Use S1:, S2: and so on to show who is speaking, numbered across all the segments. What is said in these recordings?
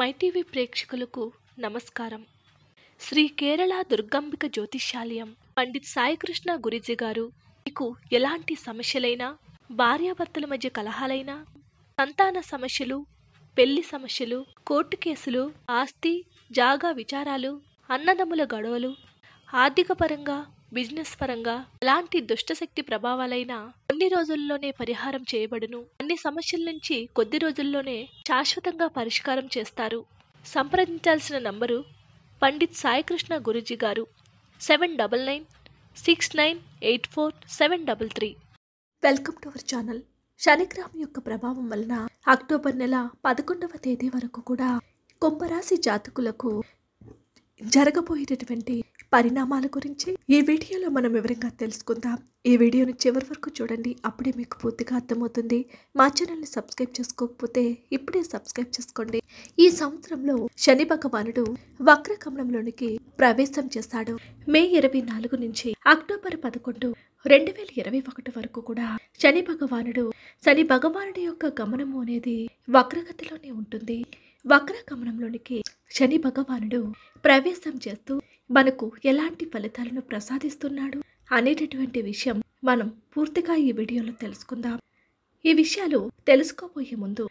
S1: MyTV ప్రేక్షకులకు నమస్కారం శ్రీ కేరళ దుర్గాంబిక జ్యోతిష్యాలయం పండిత్ సాయికృష్ణ గురిజీ గారు మీకు ఎలాంటి సమస్యలైనా భార్యాభర్తల మధ్య కలహాలైనా సంతాన సమస్యలు పెళ్లి సమస్యలు కోర్టు కేసులు ఆస్తి జాగా విచారాలు అన్నదమ్ముల గొడవలు ఆర్థికపరంగా బిజినెస్ పరంగా ఎలాంటి దుష్టశక్తి ప్రభావాలైనా కొన్ని రోజుల్లోనే పరిహారం చేయబడును అన్ని సమస్యల నుంచి కొద్ది రోజుల్లోనే శాశ్వతంగా పరిష్కారం చేస్తారు సంప్రదించాల్సిన నంబరు పండిత్ సాయికృష్ణ గురుజీ గారు seven double nine six nine eight four seven double three welcome to our channel శనిగ్రహం యొక్క ప్రభావం వలన అక్టోబర్ నెల పదకొండవ తేదీ వరకు కూడా కుంభరాశి జాతకులకు జరగబోయేటటువంటి పరిణామాల గురించి ఈ వీడియోలో మనం వివరంగా తెలుసుకుందాం ఈ వీడియోని చివరి వరకు చూడండి అప్పుడే మీకు పూర్తిగా అర్థమవుతుంది మా ఛానల్ని సబ్స్క్రైబ్ చేసుకోకపోతే ఇప్పుడే సబ్స్క్రైబ్ చేసుకోండి ఈ సంవత్సరంలో శని భగవానుడు వక్రకమలంలోనికి ప్రవేశం చేశాడు మే ఇరవై నాలుగు నుంచి అక్టోబర్ పదకొండు రెండు వేల ఇరవై ఒకటి వరకు కూడా శని భగవానుడు శని భగవానుడి యొక్క గమనము అనేది వక్రగతిలోనే ఉంటుంది వక్ర గమనంలోనికి శని భగవానుడు ప్రవేశం చేస్తూ మనకు ఎలాంటి ఫలితాలను ప్రసాదిస్తున్నాడు అనేటటువంటి విషయం మనం పూర్తిగా ఈ వీడియోలో తెలుసుకుందాం ఈ విషయాలు తెలుసుకోబోయే ముందు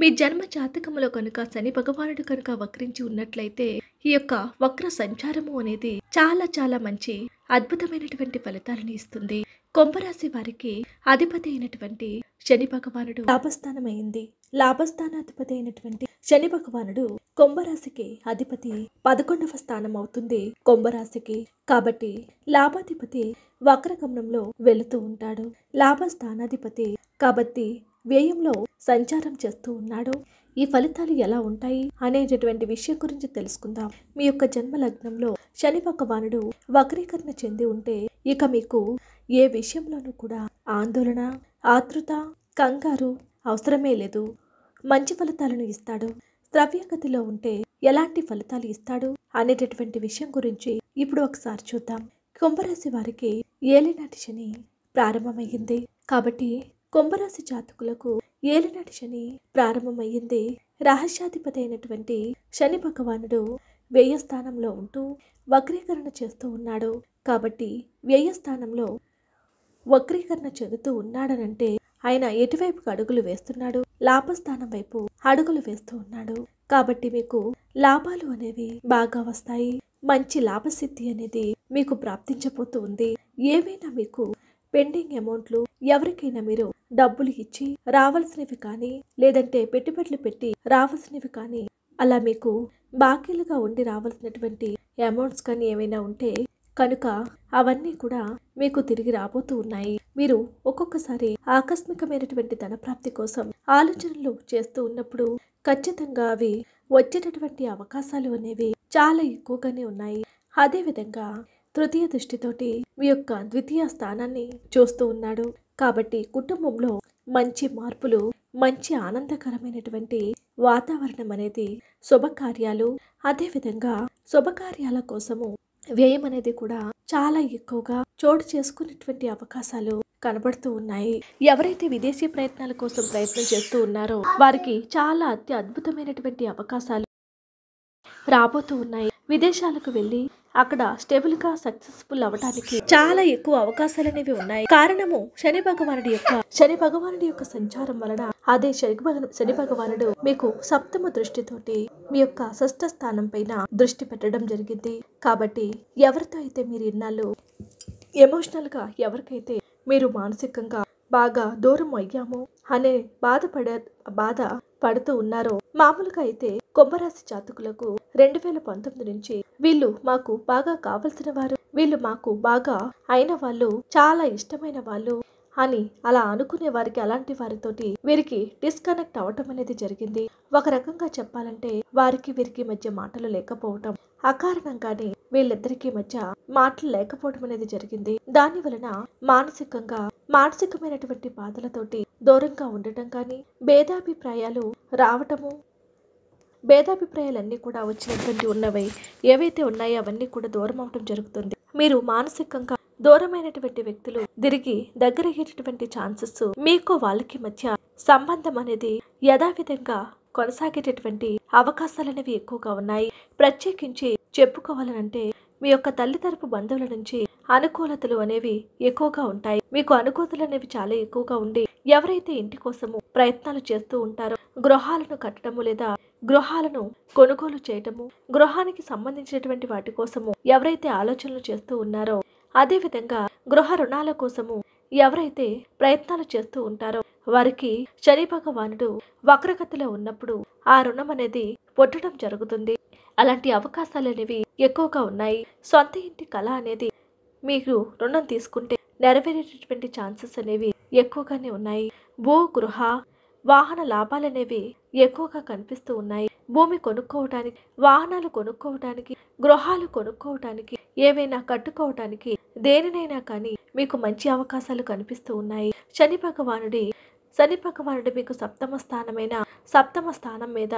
S1: మీ జన్మ జాతకములో కనుక శని భగవానుడు కనుక వక్రించి ఉన్నట్లయితే ఈ యొక్క వక్ర సంచారము అనేది చాలా చాలా మంచి అద్భుతమైనటువంటి ఫలితాలను ఇస్తుంది కుంభరాశి వారికి అధిపతి అయినటువంటి శని భగవానుడు లాభస్థానమైంది లాభస్థానాధిపతి అయినటువంటి శని భగవానుడు కుంభరాశికి అధిపతి పదకొండవ స్థానం అవుతుంది కుంభరాశికి కాబట్టి లాభాధిపతి వక్రగమనంలో వెళుతూ ఉంటాడు లాభస్థానాధిపతి కాబట్టి వ్యయంలో సంచారం చేస్తూ ఉన్నాడు ఈ ఫలితాలు ఎలా ఉంటాయి అనేటటువంటి విషయం గురించి తెలుసుకుందాం మీ యొక్క జన్మ లగ్నంలో శని భగవానుడు వక్రీకరణ చెంది ఉంటే ఇక మీకు ఏ విషయంలోనూ కూడా ఆందోళన ఆతృత కంగారు అవసరమే లేదు మంచి ఫలితాలను ఇస్తాడు ద్రవ్యగతిలో ఉంటే ఎలాంటి ఫలితాలు ఇస్తాడు అనేటటువంటి విషయం గురించి ఇప్పుడు ఒకసారి చూద్దాం కుంభరాశి వారికి ఏలినాటి శని ప్రారంభమయ్యింది కాబట్టి కుంభరాశి జాతకులకు ఏలినాటి శని ప్రారంభమయ్యింది రహస్యాధిపతి అయినటువంటి శని భగవానుడు వ్యయస్థానంలో ఉంటూ వక్రీకరణ చేస్తూ ఉన్నాడు కాబట్టి వ్యయస్థానంలో వక్రీకరణ చెందుతూ ఉన్నాడనంటే ఆయన ఎటువైపుకు అడుగులు వేస్తున్నాడు లాభస్థానం వైపు అడుగులు వేస్తూ ఉన్నాడు కాబట్టి మీకు లాభాలు అనేవి బాగా వస్తాయి మంచి లాభసిద్ధి అనేది మీకు ప్రాప్తించబోతూ ఉంది ఏవైనా మీకు పెండింగ్ అమౌంట్లు ఎవరికైనా మీరు డబ్బులు ఇచ్చి రావాల్సినవి కానీ లేదంటే పెట్టుబడులు పెట్టి రావాల్సినవి కానీ అలా మీకు బాకీలుగా ఉండి రావాల్సినటువంటి అమౌంట్స్ కానీ ఏమైనా ఉంటే కనుక అవన్నీ కూడా మీకు తిరిగి రాబోతూ ఉన్నాయి మీరు ఒక్కొక్కసారి ఆకస్మికమైనటువంటి ధనప్రాప్తి కోసం ఆలోచనలు చేస్తూ ఉన్నప్పుడు ఖచ్చితంగా అవి వచ్చేటటువంటి అవకాశాలు అనేవి చాలా ఎక్కువగానే ఉన్నాయి అదేవిధంగా తృతీయ దృష్టితోటి మీ యొక్క ద్వితీయ స్థానాన్ని చూస్తూ ఉన్నాడు కాబట్టి కుటుంబంలో మంచి మార్పులు మంచి ఆనందకరమైనటువంటి వాతావరణం అనేది శుభకార్యాలు అదేవిధంగా శుభకార్యాల కోసము వ్యయం అనేది కూడా చాలా ఎక్కువగా చోటు చేసుకునేటువంటి అవకాశాలు కనబడుతూ ఉన్నాయి ఎవరైతే విదేశీ ప్రయత్నాల కోసం ప్రయత్నం చేస్తూ ఉన్నారో వారికి చాలా అతి అద్భుతమైనటువంటి అవకాశాలు రాబోతూ ఉన్నాయి విదేశాలకు వెళ్ళి అక్కడ స్టేబుల్ గా సక్సెస్ఫుల్ అవడానికి చాలా ఎక్కువ అవకాశాలు అనేవి ఉన్నాయి కారణము శని భగవానుడి యొక్క శని భగవానుడి యొక్క సంచారం వలన అదే శని శని భగవానుడు మీకు సప్తమ దృష్టితోటి మీ యొక్క షష్ట స్థానం పైన దృష్టి పెట్టడం జరిగింది కాబట్టి ఎవరితో అయితే మీరు ఇన్నాళ్ళు ఎమోషనల్ గా ఎవరికైతే మీరు మానసికంగా బాగా దూరం అయ్యామో అనే బాధపడే బాధ పడుతూ ఉన్నారో మామూలుగా అయితే కుంభరాశి జాతకులకు రెండు వేల పంతొమ్మిది నుంచి వీళ్ళు మాకు బాగా కావలసిన వారు వీళ్ళు మాకు బాగా అయిన వాళ్ళు చాలా ఇష్టమైన వాళ్ళు అని అలా అనుకునే వారికి అలాంటి వారితోటి వీరికి డిస్కనెక్ట్ అవటం అనేది జరిగింది ఒక రకంగా చెప్పాలంటే వారికి వీరికి మధ్య మాటలు లేకపోవటం అకారణంగానే వీళ్ళిద్దరికీ మధ్య మాటలు లేకపోవడం అనేది జరిగింది దాని వలన మానసికంగా మానసికమైనటువంటి బాధలతోటి దూరంగా ఉండటం కానీ భేదాభిప్రాయాలు రావటము భేదాభిప్రాయాలన్నీ కూడా వచ్చినటువంటి ఉన్నవి ఏవైతే ఉన్నాయో అవన్నీ కూడా దూరం అవటం జరుగుతుంది మీరు మానసికంగా దూరమైనటువంటి వ్యక్తులు తిరిగి దగ్గరయ్యేటటువంటి ఛాన్సెస్ మీకు వాళ్ళకి మధ్య సంబంధం అనేది యథావిధంగా కొనసాగేటటువంటి అవకాశాలు అనేవి ఎక్కువగా ఉన్నాయి ప్రత్యేకించి చెప్పుకోవాలనంటే మీ యొక్క తల్లి తరపు బంధువుల నుంచి అనుకూలతలు అనేవి ఎక్కువగా ఉంటాయి మీకు అనుకూలతలు అనేవి చాలా ఎక్కువగా ఉండి ఎవరైతే ఇంటి కోసము ప్రయత్నాలు చేస్తూ ఉంటారో గృహాలను కట్టడము లేదా గృహాలను కొనుగోలు చేయటము గృహానికి సంబంధించినటువంటి వాటి కోసము ఎవరైతే ఆలోచనలు చేస్తూ ఉన్నారో అదేవిధంగా గృహ రుణాల కోసము ఎవరైతే ప్రయత్నాలు చేస్తూ ఉంటారో వారికి శని భగవానుడు వక్రగతిలో ఉన్నప్పుడు ఆ రుణం అనేది పొట్టడం జరుగుతుంది అలాంటి అవకాశాలు అనేవి ఎక్కువగా ఉన్నాయి సొంత ఇంటి కళ అనేది మీకు రుణం తీసుకుంటే నెరవేరేటటువంటి ఛాన్సెస్ అనేవి ఎక్కువగానే ఉన్నాయి భూ గృహ వాహన లాభాలనేవి ఎక్కువగా కనిపిస్తూ ఉన్నాయి భూమి కొనుక్కోవటానికి వాహనాలు కొనుక్కోవటానికి గృహాలు కొనుక్కోవటానికి ఏవైనా కట్టుకోవటానికి దేనినైనా కానీ మీకు మంచి అవకాశాలు కనిపిస్తూ ఉన్నాయి శని భగవానుడి శని భగవానుడి మీకు సప్తమ స్థానమైన సప్తమ స్థానం మీద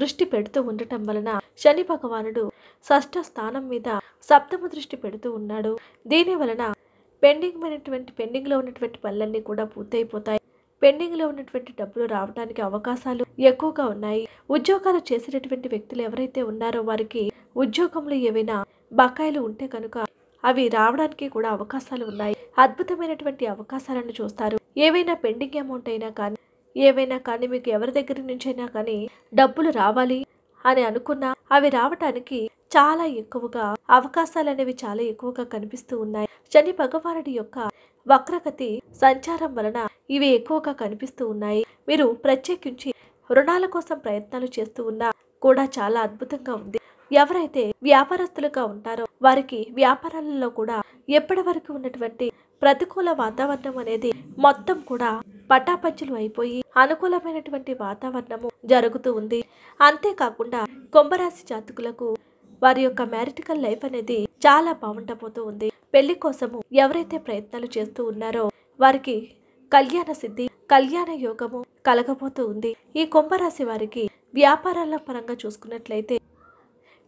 S1: దృష్టి పెడుతూ ఉండటం వలన శని భగవానుడు షష్ఠ స్థానం మీద సప్తమ దృష్టి పెడుతూ ఉన్నాడు దీని వలన పెండింగ్ పెండింగ్ పెండింగ్లో ఉన్నటువంటి పనులన్నీ కూడా పూర్తయిపోతాయి పెండింగ్లో ఉన్నటువంటి డబ్బులు రావడానికి అవకాశాలు ఎక్కువగా ఉన్నాయి ఉద్యోగాలు చేసినటువంటి వ్యక్తులు ఎవరైతే ఉన్నారో వారికి ఉద్యోగంలో ఏవైనా బకాయిలు ఉంటే కనుక అవి రావడానికి కూడా అవకాశాలు ఉన్నాయి అద్భుతమైనటువంటి అవకాశాలను చూస్తారు ఏవైనా పెండింగ్ అమౌంట్ అయినా కానీ ఏవైనా కానీ మీకు ఎవరి దగ్గర నుంచైనా కానీ డబ్బులు రావాలి అని అనుకున్నా అవి రావటానికి చాలా ఎక్కువగా అవకాశాలు అనేవి చాలా ఎక్కువగా కనిపిస్తూ ఉన్నాయి శని భగవానుడి యొక్క వక్రగతి సంచారం వలన ఇవి ఎక్కువగా కనిపిస్తూ ఉన్నాయి మీరు ప్రత్యేకించి రుణాల కోసం ప్రయత్నాలు చేస్తూ ఉన్నా కూడా చాలా అద్భుతంగా ఉంది ఎవరైతే వ్యాపారస్తులుగా ఉంటారో వారికి వ్యాపారాలలో కూడా ఎప్పటి వరకు ఉన్నటువంటి ప్రతికూల వాతావరణం అనేది మొత్తం కూడా పటాపంచులు అయిపోయి అనుకూలమైనటువంటి వాతావరణము జరుగుతూ ఉంది అంతేకాకుండా కుంభరాశి జాతకులకు వారి యొక్క మ్యారిటికల్ లైఫ్ అనేది చాలా బాగుండబోతూ ఉంది పెళ్లి కోసము ఎవరైతే ప్రయత్నాలు చేస్తూ ఉన్నారో వారికి కళ్యాణ సిద్ధి కళ్యాణ యోగము కలగబోతూ ఉంది ఈ కుంభరాశి వారికి వ్యాపారాల పరంగా చూసుకున్నట్లయితే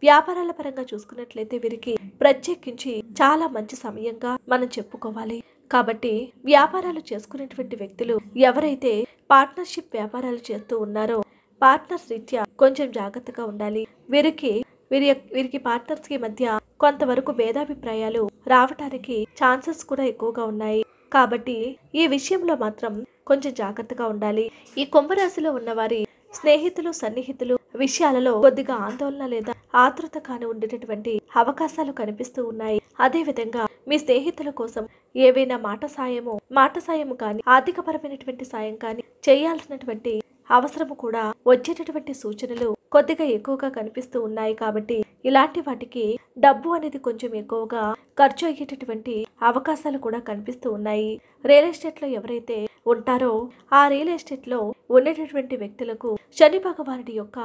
S1: వ్యాపారాల పరంగా చూసుకున్నట్లయితే వీరికి ప్రత్యేకించి చాలా మంచి సమయంగా మనం చెప్పుకోవాలి కాబట్టి వ్యాపారాలు చేసుకునేటువంటి వ్యక్తులు ఎవరైతే పార్ట్నర్షిప్ వ్యాపారాలు చేస్తూ ఉన్నారో పార్ట్నర్స్ రీత్యా కొంచెం జాగ్రత్తగా ఉండాలి వీరికి వీరి వీరికి పార్ట్నర్స్ కి మధ్య కొంతవరకు భేదాభిప్రాయాలు రావటానికి ఛాన్సెస్ కూడా ఎక్కువగా ఉన్నాయి కాబట్టి ఈ విషయంలో మాత్రం కొంచెం జాగ్రత్తగా ఉండాలి ఈ కుంభరాశిలో ఉన్నవారి స్నేహితులు సన్నిహితులు విషయాలలో కొద్దిగా ఆందోళన లేదా ఆతృత కాని ఉండేటటువంటి అవకాశాలు కనిపిస్తూ ఉన్నాయి అదే విధంగా మీ స్నేహితుల కోసం ఏవైనా మాట సాయము మాట సాయం కానీ ఆర్థికపరమైనటువంటి సాయం కానీ చేయాల్సినటువంటి అవసరము కూడా వచ్చేటటువంటి సూచనలు కొద్దిగా ఎక్కువగా కనిపిస్తూ ఉన్నాయి కాబట్టి ఇలాంటి వాటికి డబ్బు అనేది కొంచెం ఎక్కువగా ఖర్చు అయ్యేటటువంటి అవకాశాలు కూడా కనిపిస్తూ ఉన్నాయి రియల్ ఎస్టేట్లో ఎవరైతే ఉంటారో ఆ రియల్ ఎస్టేట్ లో ఉండేటటువంటి వ్యక్తులకు శని భగవానుడి యొక్క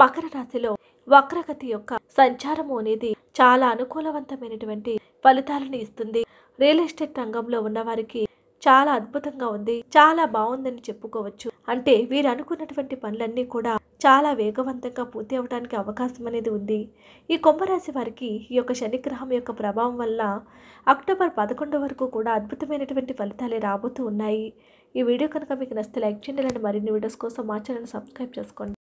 S1: మకర రాశిలో వక్రగతి యొక్క సంచారము అనేది చాలా అనుకూలవంతమైనటువంటి ఫలితాలను ఇస్తుంది రియల్ ఎస్టేట్ రంగంలో ఉన్నవారికి చాలా అద్భుతంగా ఉంది చాలా బాగుందని చెప్పుకోవచ్చు అంటే వీరు అనుకున్నటువంటి పనులన్నీ కూడా చాలా వేగవంతంగా పూర్తి అవడానికి అవకాశం అనేది ఉంది ఈ కుంభరాశి వారికి ఈ యొక్క శనిగ్రహం యొక్క ప్రభావం వల్ల అక్టోబర్ పదకొండు వరకు కూడా అద్భుతమైనటువంటి ఫలితాలే రాబోతూ ఉన్నాయి ఈ వీడియో కనుక మీకు నచ్చితే లైక్ చేయండి మరిన్ని వీడియోస్ కోసం మా ఛానల్ సబ్స్క్రైబ్ చేసుకోండి